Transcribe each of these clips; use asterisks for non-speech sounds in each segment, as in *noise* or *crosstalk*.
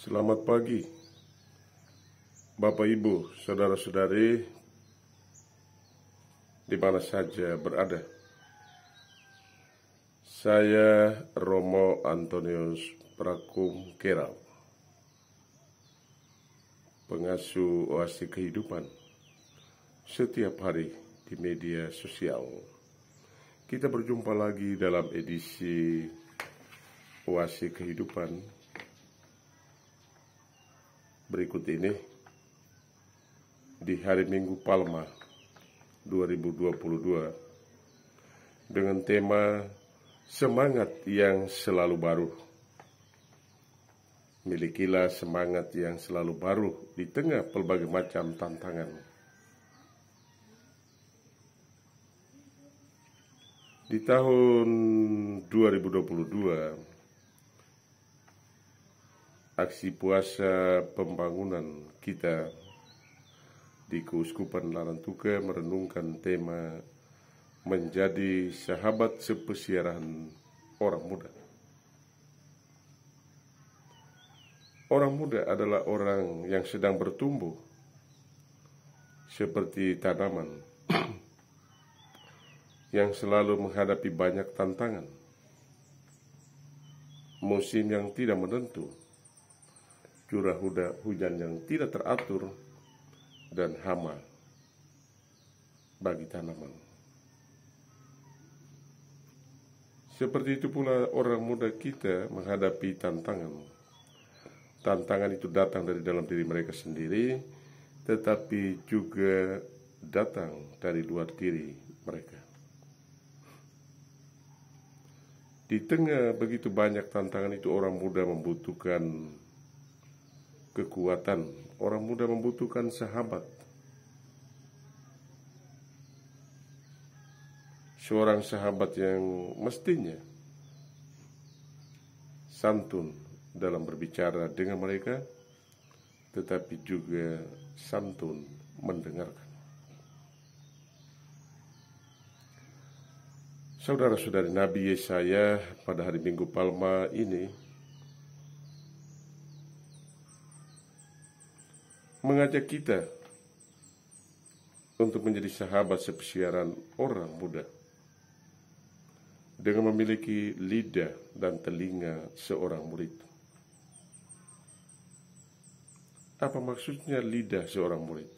Selamat pagi, Bapak Ibu, saudara-saudari, di mana saja berada. Saya Romo Antonius Prakum Kerau, pengasuh oasi kehidupan setiap hari di media sosial. Kita berjumpa lagi dalam edisi oasi kehidupan berikut ini di hari Minggu Palma 2022 dengan tema semangat yang selalu baru. Milikilah semangat yang selalu baru di tengah pelbagai macam tantangan. Di tahun 2022 aksi puasa pembangunan kita di Keuskupan Larantuka merenungkan tema menjadi sahabat sepesiarahan orang muda. Orang muda adalah orang yang sedang bertumbuh seperti tanaman *clears throat* yang selalu menghadapi banyak tantangan. Musim yang tidak menentu curah hujan yang tidak teratur dan hama bagi tanaman. Seperti itu pula orang muda kita menghadapi tantangan. Tantangan itu datang dari dalam diri mereka sendiri, tetapi juga datang dari luar diri mereka. Di tengah begitu banyak tantangan itu orang muda membutuhkan kekuatan. Orang muda membutuhkan sahabat. Seorang sahabat yang mestinya santun dalam berbicara dengan mereka, tetapi juga santun mendengarkan. Saudara-saudari Nabi Yesaya pada hari Minggu Palma ini mengajak kita untuk menjadi sahabat sepesiaran orang muda dengan memiliki lidah dan telinga seorang murid. Apa maksudnya lidah seorang murid?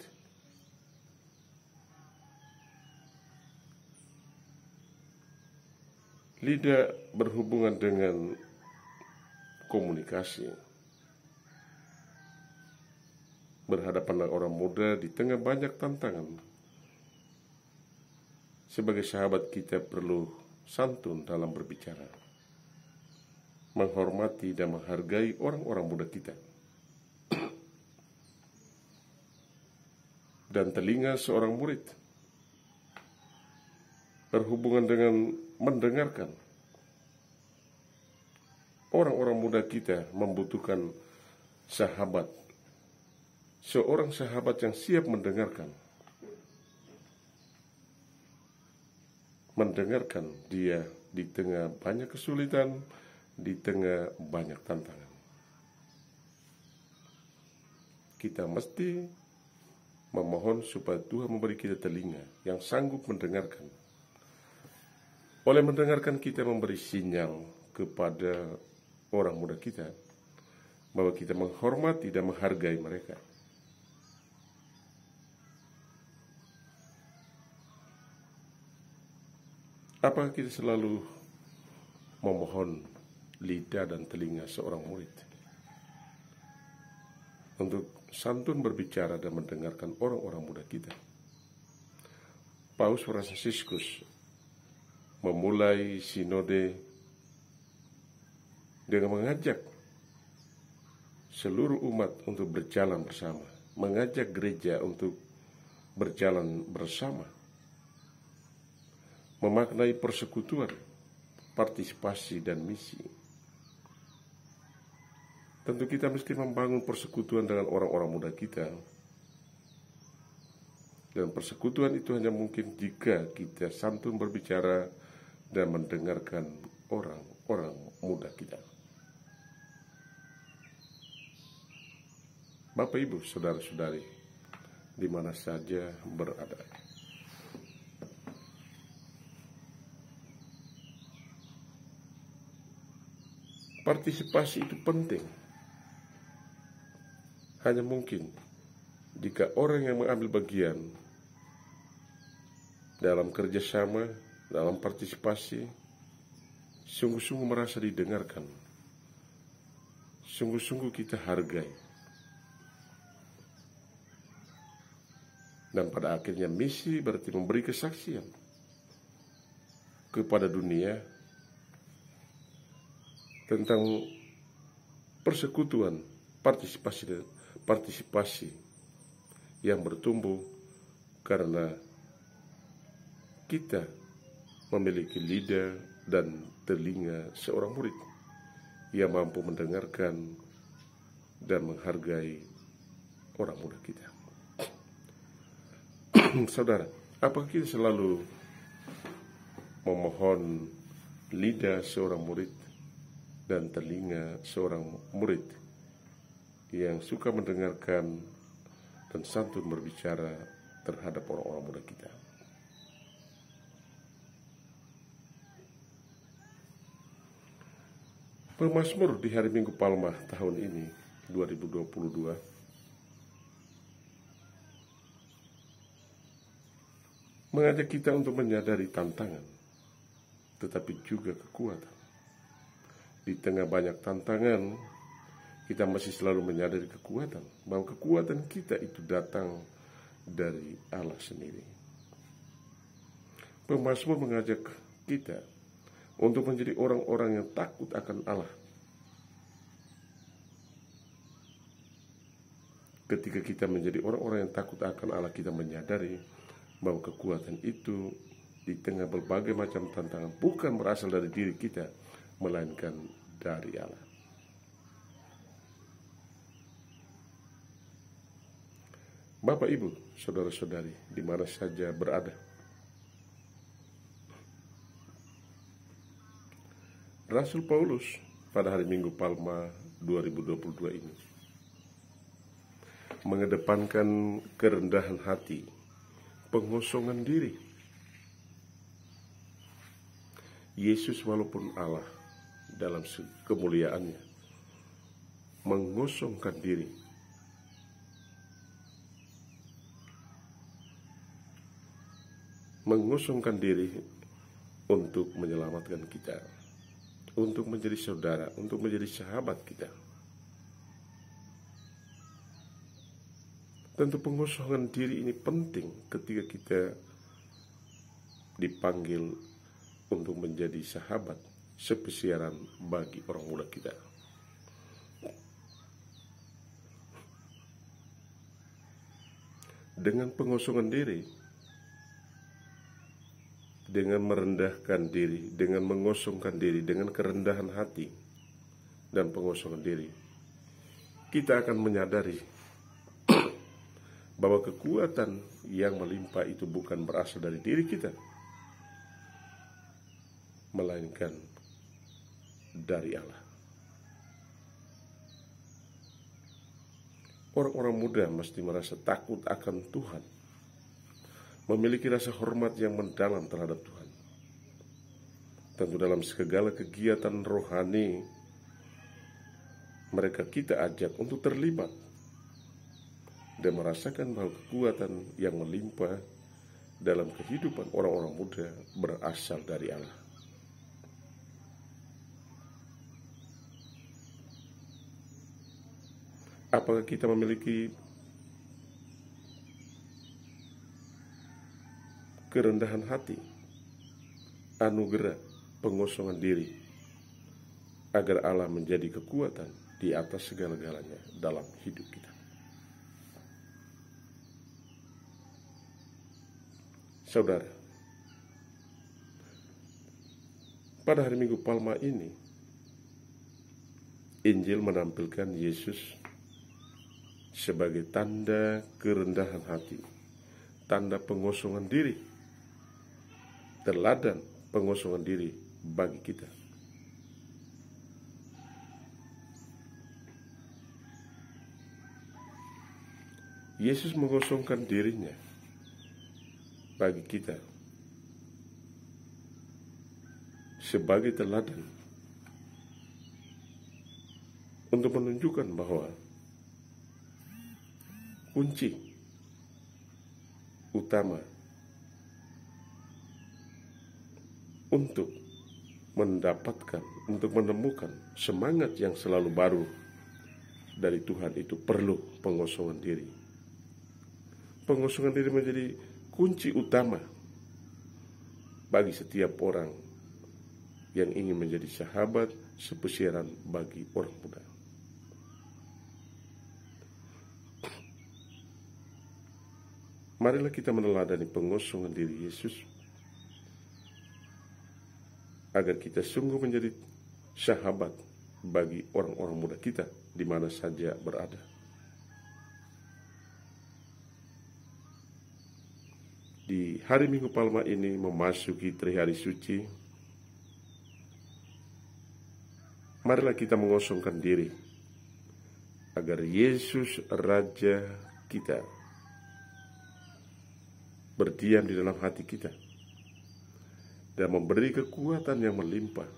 Lidah berhubungan dengan komunikasi berhadapan dengan orang muda di tengah banyak tantangan. Sebagai sahabat kita perlu santun dalam berbicara, menghormati dan menghargai orang-orang muda kita. dan telinga seorang murid berhubungan dengan mendengarkan orang-orang muda kita membutuhkan sahabat seorang sahabat yang siap mendengarkan mendengarkan dia di tengah banyak kesulitan, di tengah banyak tantangan. Kita mesti memohon supaya Tuhan memberi kita telinga yang sanggup mendengarkan. Oleh mendengarkan kita memberi sinyal kepada orang muda kita bahwa kita menghormati dan menghargai mereka. Apakah kita selalu memohon lidah dan telinga seorang murid untuk santun berbicara dan mendengarkan orang-orang muda kita? Paus Fransiskus memulai sinode dengan mengajak seluruh umat untuk berjalan bersama, mengajak gereja untuk berjalan bersama memaknai persekutuan, partisipasi, dan misi. Tentu kita mesti membangun persekutuan dengan orang-orang muda kita. Dan persekutuan itu hanya mungkin jika kita santun berbicara dan mendengarkan orang-orang muda kita. Bapak, Ibu, Saudara-saudari, di mana saja berada. Partisipasi itu penting. Hanya mungkin jika orang yang mengambil bagian dalam kerjasama, dalam partisipasi, sungguh-sungguh merasa didengarkan. Sungguh-sungguh kita hargai. Dan pada akhirnya misi berarti memberi kesaksian kepada dunia tentang persekutuan partisipasi dan partisipasi yang bertumbuh karena kita memiliki lidah dan telinga seorang murid yang mampu mendengarkan dan menghargai orang muda kita. *clears throat* Saudara, apakah kita selalu memohon lidah seorang murid dan telinga seorang murid yang suka mendengarkan dan santun berbicara terhadap orang-orang muda kita. Pemasmur di hari Minggu Palma tahun ini 2022 mengajak kita untuk menyadari tantangan, tetapi juga kekuatan di tengah banyak tantangan, kita masih selalu menyadari kekuatan, bahwa kekuatan kita itu datang dari Allah sendiri. Pemasmur mengajak kita untuk menjadi orang-orang yang takut akan Allah. Ketika kita menjadi orang-orang yang takut akan Allah, kita menyadari bahwa kekuatan itu di tengah berbagai macam tantangan bukan berasal dari diri kita, melainkan dari Allah. Bapak, Ibu, saudara-saudari, di mana saja berada, Rasul Paulus pada hari Minggu Palma 2022 ini mengedepankan kerendahan hati, pengosongan diri. Yesus walaupun Allah dalam kemuliaannya mengosongkan diri mengosongkan diri untuk menyelamatkan kita untuk menjadi saudara untuk menjadi sahabat kita Tentu pengosongan diri ini penting ketika kita dipanggil untuk menjadi sahabat sepesiaran bagi orang muda kita. Dengan pengosongan diri, dengan merendahkan diri, dengan mengosongkan diri, dengan kerendahan hati dan pengosongan diri, kita akan menyadari bahwa kekuatan yang melimpah itu bukan berasal dari diri kita, melainkan dari Allah. Orang-orang muda mesti merasa takut akan Tuhan, memiliki rasa hormat yang mendalam terhadap Tuhan. Tentu dalam segala kegiatan rohani, mereka kita ajak untuk terlibat dan merasakan bahwa kekuatan yang melimpah dalam kehidupan orang-orang muda berasal dari Allah. apakah kita memiliki kerendahan hati, anugerah pengosongan diri, agar Allah menjadi kekuatan di atas segala-galanya dalam hidup kita. Saudara, pada hari Minggu Palma ini, Injil menampilkan Yesus sebagai tanda kerendahan hati, tanda pengosongan diri, teladan pengosongan diri bagi kita. Yesus mengosongkan dirinya bagi kita sebagai teladan untuk menunjukkan bahwa kunci utama untuk mendapatkan, untuk menemukan semangat yang selalu baru dari Tuhan itu perlu pengosongan diri. Pengosongan diri menjadi kunci utama bagi setiap orang yang ingin menjadi sahabat sepesiran bagi orang muda. Marilah kita meneladani pengosongan diri Yesus agar kita sungguh menjadi sahabat bagi orang-orang muda kita di mana saja berada. Di hari Minggu Palma ini memasuki trihari suci, marilah kita mengosongkan diri agar Yesus Raja kita berdiam di dalam hati kita dan memberi kekuatan yang melimpah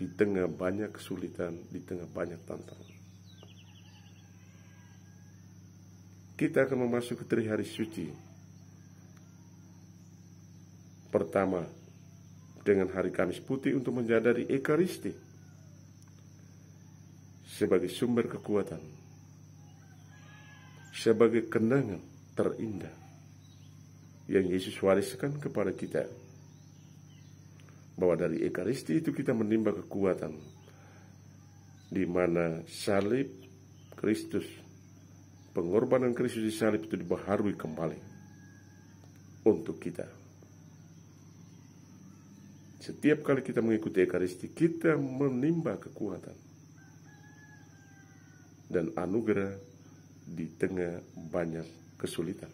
di tengah banyak kesulitan, di tengah banyak tantangan. Kita akan memasuki tiga hari suci. Pertama, dengan hari Kamis putih untuk menjadari Ekaristi sebagai sumber kekuatan, sebagai kenangan terindah yang Yesus wariskan kepada kita. Bahwa dari Ekaristi itu kita menimba kekuatan di mana salib Kristus, pengorbanan Kristus di salib itu dibaharui kembali untuk kita. Setiap kali kita mengikuti Ekaristi, kita menimba kekuatan dan anugerah di tengah banyak kesulitan.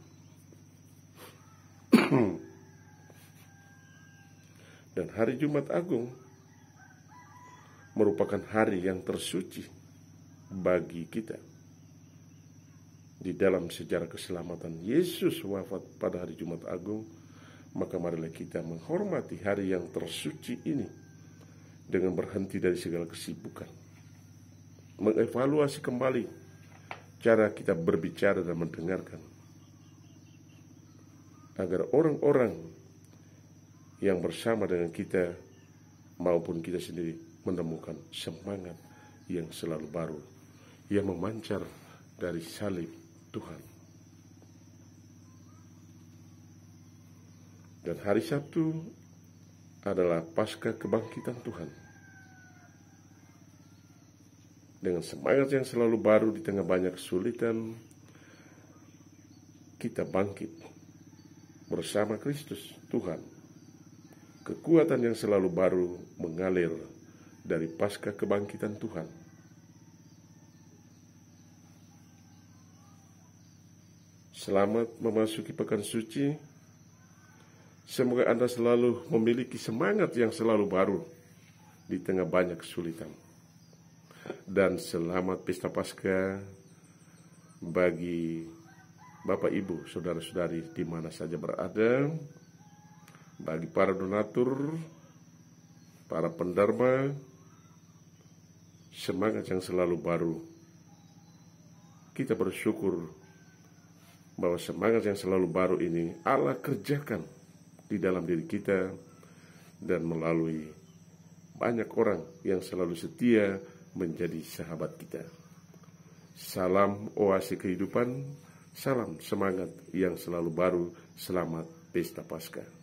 Dan hari Jumat Agung merupakan hari yang tersuci bagi kita. Di dalam sejarah keselamatan Yesus wafat pada hari Jumat Agung, maka marilah kita menghormati hari yang tersuci ini dengan berhenti dari segala kesibukan. Mengevaluasi kembali cara kita berbicara dan mendengarkan agar orang-orang yang bersama dengan kita maupun kita sendiri menemukan semangat yang selalu baru yang memancar dari salib Tuhan. Dan hari Sabtu adalah pasca kebangkitan Tuhan. Dengan semangat yang selalu baru di tengah banyak kesulitan, kita bangkit bersama Kristus Tuhan. Kekuatan yang selalu baru mengalir dari pasca kebangkitan Tuhan. Selamat memasuki pekan suci. Semoga Anda selalu memiliki semangat yang selalu baru di tengah banyak kesulitan. Dan selamat pesta Paskah bagi Bapak Ibu, saudara-saudari di mana saja berada, bagi para donatur, para penderma, semangat yang selalu baru. Kita bersyukur bahwa semangat yang selalu baru ini Allah kerjakan di dalam diri kita dan melalui banyak orang yang selalu setia menjadi sahabat kita. Salam oasi kehidupan Salam semangat yang selalu baru. Selamat Pesta Paskah.